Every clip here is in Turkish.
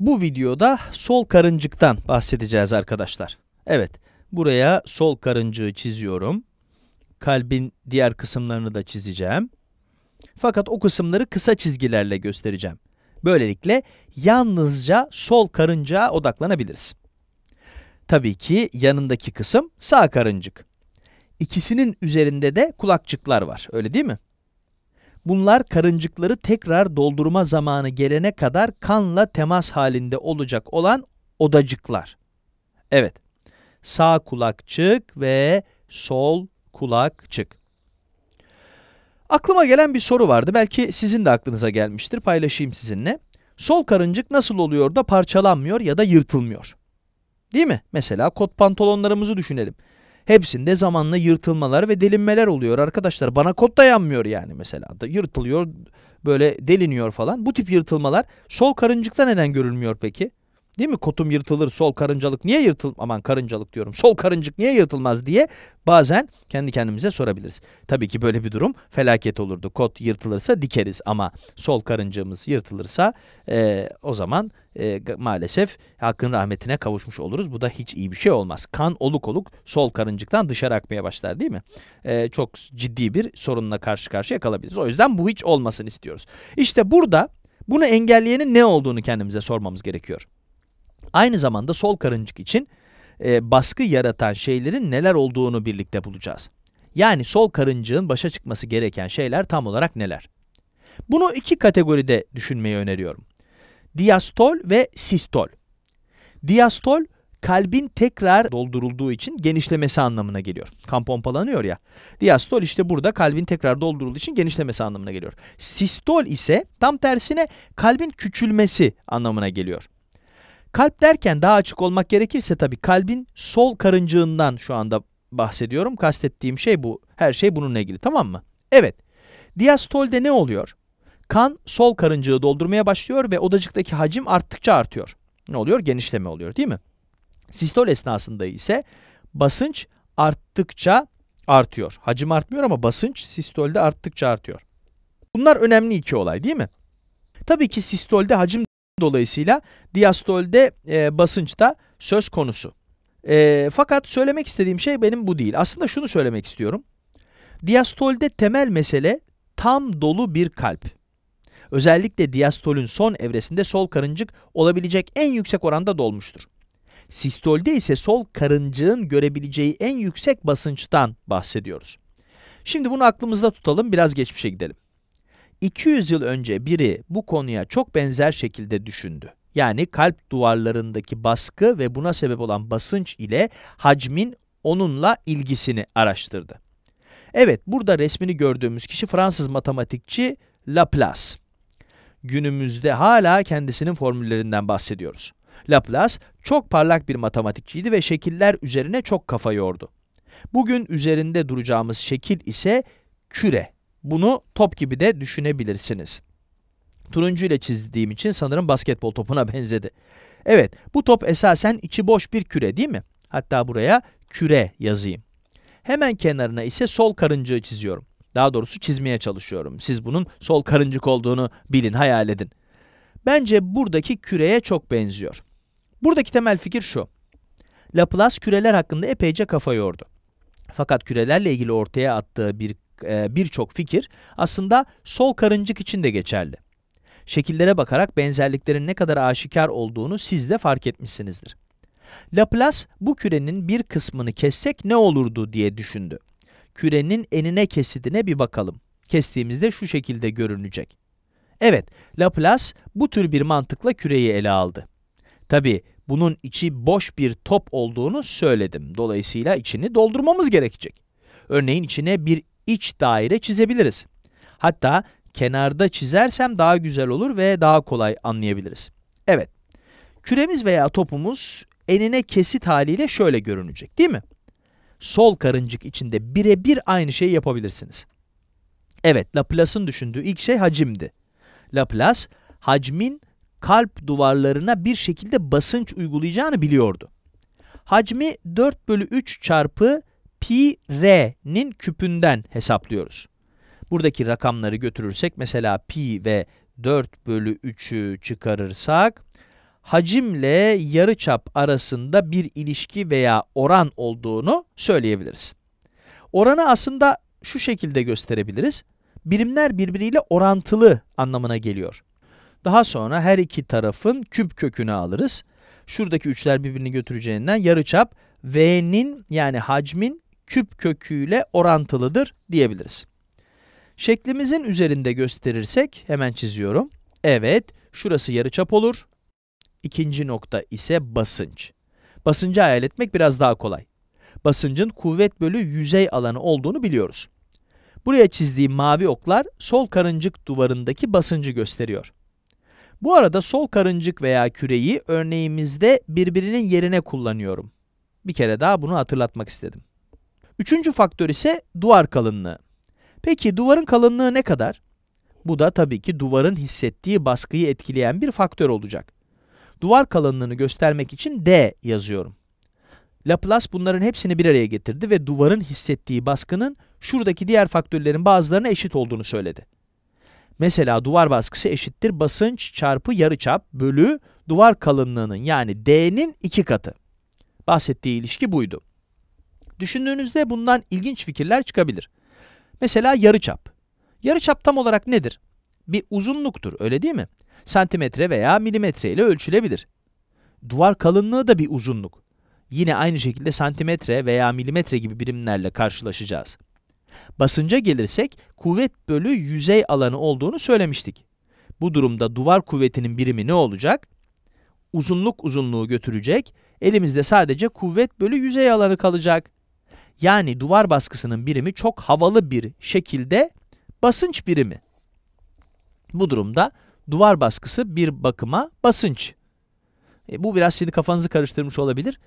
Bu videoda sol karıncıktan bahsedeceğiz arkadaşlar. Evet, buraya sol karıncığı çiziyorum. Kalbin diğer kısımlarını da çizeceğim. Fakat o kısımları kısa çizgilerle göstereceğim. Böylelikle yalnızca sol karıncaya odaklanabiliriz. Tabii ki yanındaki kısım sağ karıncık. İkisinin üzerinde de kulakçıklar var, öyle değil mi? Bunlar karıncıkları tekrar doldurma zamanı gelene kadar kanla temas halinde olacak olan odacıklar. Evet, sağ kulakçık ve sol kulakçık. Aklıma gelen bir soru vardı. Belki sizin de aklınıza gelmiştir. Paylaşayım sizinle. Sol karıncık nasıl oluyor da parçalanmıyor ya da yırtılmıyor? Değil mi? Mesela kot pantolonlarımızı düşünelim. Hepsinde zamanla yırtılmalar ve delinmeler oluyor arkadaşlar. Bana kod dayanmıyor yani mesela. da Yırtılıyor böyle deliniyor falan. Bu tip yırtılmalar sol karıncıkta neden görülmüyor peki? Değil mi? Kotum yırtılır, sol karıncalık niye yırtıl aman karıncalık diyorum. Sol karıncık niye yırtılmaz diye bazen kendi kendimize sorabiliriz. Tabii ki böyle bir durum felaket olurdu. Kot yırtılırsa dikeriz ama sol karıncamız yırtılırsa e, o zaman e, maalesef hakkın rahmetine kavuşmuş oluruz. Bu da hiç iyi bir şey olmaz. Kan oluk oluk sol karıncıktan dışarı akmaya başlar değil mi? E, çok ciddi bir sorunla karşı karşıya kalabiliriz. O yüzden bu hiç olmasın istiyoruz. İşte burada bunu engelleyenin ne olduğunu kendimize sormamız gerekiyor. Aynı zamanda sol karıncık için e, baskı yaratan şeylerin neler olduğunu birlikte bulacağız. Yani sol karıncığın başa çıkması gereken şeyler tam olarak neler? Bunu iki kategoride düşünmeyi öneriyorum. Diastol ve sistol. Diastol kalbin tekrar doldurulduğu için genişlemesi anlamına geliyor. Kan pompalanıyor ya. Diastol işte burada kalbin tekrar doldurulduğu için genişlemesi anlamına geliyor. Sistol ise tam tersine kalbin küçülmesi anlamına geliyor. Kalp derken daha açık olmak gerekirse tabii kalbin sol karıncığından şu anda bahsediyorum. Kastettiğim şey bu. Her şey bununla ilgili tamam mı? Evet. Diastolde ne oluyor? Kan sol karıncığı doldurmaya başlıyor ve odacıktaki hacim arttıkça artıyor. Ne oluyor? Genişleme oluyor değil mi? Sistol esnasında ise basınç arttıkça artıyor. Hacim artmıyor ama basınç sistolde arttıkça artıyor. Bunlar önemli iki olay değil mi? Tabii ki sistolde hacim Dolayısıyla diastolde e, basınçta söz konusu. E, fakat söylemek istediğim şey benim bu değil. Aslında şunu söylemek istiyorum. Diastolde temel mesele tam dolu bir kalp. Özellikle diastolün son evresinde sol karıncık olabilecek en yüksek oranda dolmuştur. Sistolde ise sol karıncığın görebileceği en yüksek basınçtan bahsediyoruz. Şimdi bunu aklımızda tutalım, biraz geçmişe gidelim. 200 yıl önce biri bu konuya çok benzer şekilde düşündü. Yani kalp duvarlarındaki baskı ve buna sebep olan basınç ile hacmin onunla ilgisini araştırdı. Evet, burada resmini gördüğümüz kişi Fransız matematikçi Laplace. Günümüzde hala kendisinin formüllerinden bahsediyoruz. Laplace çok parlak bir matematikçiydi ve şekiller üzerine çok kafa yordu. Bugün üzerinde duracağımız şekil ise küre bunu top gibi de düşünebilirsiniz. Turuncu ile çizdiğim için sanırım basketbol topuna benzedi. Evet bu top esasen içi boş bir küre değil mi? Hatta buraya küre yazayım. Hemen kenarına ise sol karıncığı çiziyorum. Daha doğrusu çizmeye çalışıyorum. Siz bunun sol karıncık olduğunu bilin, hayal edin. Bence buradaki küreye çok benziyor. Buradaki temel fikir şu. Laplace küreler hakkında epeyce kafa yordu. Fakat kürelerle ilgili ortaya attığı bir e, birçok fikir aslında sol karıncık için de geçerli. Şekillere bakarak benzerliklerin ne kadar aşikar olduğunu siz de fark etmişsinizdir. Laplace bu kürenin bir kısmını kessek ne olurdu diye düşündü. Kürenin enine kesidine bir bakalım. Kestiğimizde şu şekilde görünecek. Evet, Laplace bu tür bir mantıkla küreyi ele aldı. Tabi bunun içi boş bir top olduğunu söyledim. Dolayısıyla içini doldurmamız gerekecek. Örneğin içine bir iç daire çizebiliriz. Hatta kenarda çizersem daha güzel olur ve daha kolay anlayabiliriz. Evet, küremiz veya topumuz enine kesit haliyle şöyle görünecek değil mi? Sol karıncık içinde birebir aynı şeyi yapabilirsiniz. Evet, Laplace'ın düşündüğü ilk şey hacimdi. Laplace, hacmin kalp duvarlarına bir şekilde basınç uygulayacağını biliyordu. Hacmi 4 bölü 3 çarpı pi r'nin küpünden hesaplıyoruz. Buradaki rakamları götürürsek mesela pi ve 4 bölü 3'ü çıkarırsak hacimle yarıçap arasında bir ilişki veya oran olduğunu söyleyebiliriz. Oranı aslında şu şekilde gösterebiliriz. Birimler birbiriyle orantılı anlamına geliyor. Daha sonra her iki tarafın küp kökünü alırız. Şuradaki üçler birbirini götüreceğinden yarıçap V'nin yani hacmin küp köküyle orantılıdır diyebiliriz. Şeklimizin üzerinde gösterirsek hemen çiziyorum. Evet, şurası yarıçap olur. İkinci nokta ise basınç. Basıncı hayal etmek biraz daha kolay. Basıncın kuvvet bölü yüzey alanı olduğunu biliyoruz. Buraya çizdiğim mavi oklar sol karıncık duvarındaki basıncı gösteriyor. Bu arada sol karıncık veya küreyi örneğimizde birbirinin yerine kullanıyorum. Bir kere daha bunu hatırlatmak istedim. Üçüncü faktör ise duvar kalınlığı. Peki duvarın kalınlığı ne kadar? Bu da tabii ki duvarın hissettiği baskıyı etkileyen bir faktör olacak. Duvar kalınlığını göstermek için D yazıyorum. Laplace bunların hepsini bir araya getirdi ve duvarın hissettiği baskının şuradaki diğer faktörlerin bazılarına eşit olduğunu söyledi. Mesela duvar baskısı eşittir basınç çarpı yarıçap bölü duvar kalınlığının yani D'nin iki katı. Bahsettiği ilişki buydu. Düşündüğünüzde bundan ilginç fikirler çıkabilir. Mesela yarıçap. Yarıçap tam olarak nedir? Bir uzunluktur, öyle değil mi? Santimetre veya milimetre ile ölçülebilir. Duvar kalınlığı da bir uzunluk. Yine aynı şekilde santimetre veya milimetre gibi birimlerle karşılaşacağız. Basınca gelirsek kuvvet bölü yüzey alanı olduğunu söylemiştik. Bu durumda duvar kuvvetinin birimi ne olacak? Uzunluk uzunluğu götürecek, elimizde sadece kuvvet bölü yüzey alanı kalacak. Yani duvar baskısının birimi çok havalı bir şekilde basınç birimi. Bu durumda duvar baskısı bir bakıma basınç. E, bu biraz şimdi kafanızı karıştırmış olabilir.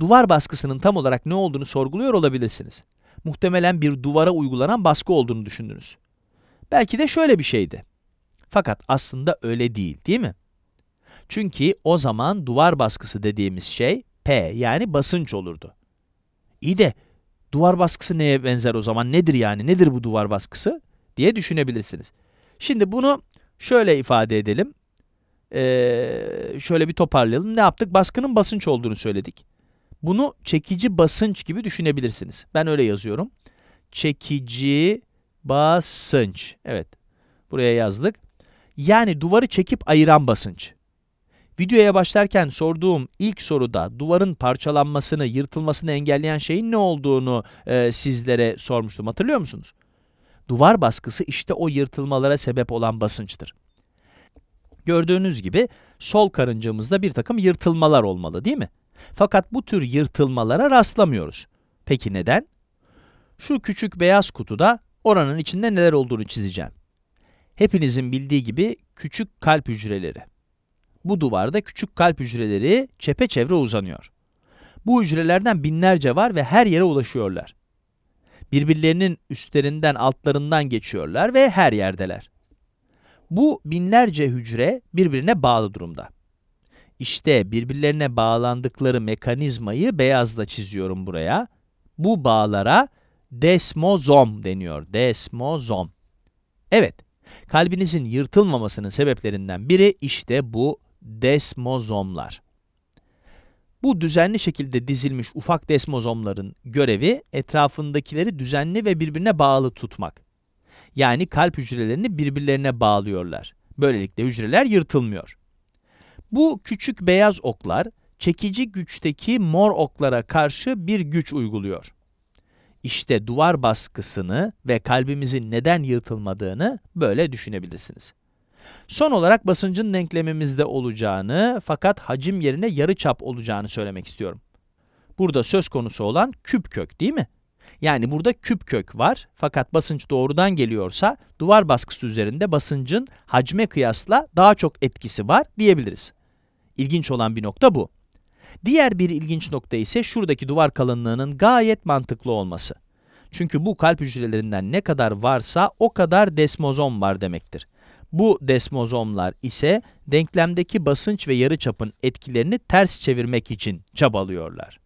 Duvar baskısının tam olarak ne olduğunu sorguluyor olabilirsiniz. Muhtemelen bir duvara uygulanan baskı olduğunu düşündünüz. Belki de şöyle bir şeydi. Fakat aslında öyle değil, değil mi? Çünkü o zaman duvar baskısı dediğimiz şey P yani basınç olurdu. İyi de Duvar baskısı neye benzer o zaman? Nedir yani? Nedir bu duvar baskısı? diye düşünebilirsiniz. Şimdi bunu şöyle ifade edelim. Ee, şöyle bir toparlayalım. Ne yaptık? Baskının basınç olduğunu söyledik. Bunu çekici basınç gibi düşünebilirsiniz. Ben öyle yazıyorum. Çekici basınç. Evet. Buraya yazdık. Yani duvarı çekip ayıran basınç. Videoya başlarken sorduğum ilk soruda duvarın parçalanmasını, yırtılmasını engelleyen şeyin ne olduğunu e, sizlere sormuştum. Hatırlıyor musunuz? Duvar baskısı işte o yırtılmalara sebep olan basınçtır. Gördüğünüz gibi sol karıncamızda bir takım yırtılmalar olmalı değil mi? Fakat bu tür yırtılmalara rastlamıyoruz. Peki neden? Şu küçük beyaz kutuda oranın içinde neler olduğunu çizeceğim. Hepinizin bildiği gibi küçük kalp hücreleri. Bu duvarda küçük kalp hücreleri çepeçevre uzanıyor. Bu hücrelerden binlerce var ve her yere ulaşıyorlar. Birbirlerinin üstlerinden altlarından geçiyorlar ve her yerdeler. Bu binlerce hücre birbirine bağlı durumda. İşte birbirlerine bağlandıkları mekanizmayı beyazla çiziyorum buraya. Bu bağlara desmozom deniyor. Desmozom. Evet, kalbinizin yırtılmamasının sebeplerinden biri işte bu desmozomlar. Bu düzenli şekilde dizilmiş ufak desmozomların görevi etrafındakileri düzenli ve birbirine bağlı tutmak. Yani kalp hücrelerini birbirlerine bağlıyorlar. Böylelikle hücreler yırtılmıyor. Bu küçük beyaz oklar çekici güçteki mor oklara karşı bir güç uyguluyor. İşte duvar baskısını ve kalbimizin neden yırtılmadığını böyle düşünebilirsiniz. Son olarak basıncın denklemimizde olacağını fakat hacim yerine yarıçap olacağını söylemek istiyorum. Burada söz konusu olan küp kök değil mi? Yani burada küp kök var fakat basınç doğrudan geliyorsa duvar baskısı üzerinde basıncın hacme kıyasla daha çok etkisi var diyebiliriz. İlginç olan bir nokta bu. Diğer bir ilginç nokta ise şuradaki duvar kalınlığının gayet mantıklı olması. Çünkü bu kalp hücrelerinden ne kadar varsa o kadar desmozom var demektir. Bu desmozomlar ise denklemdeki basınç ve yarıçapın etkilerini ters çevirmek için çabalıyorlar.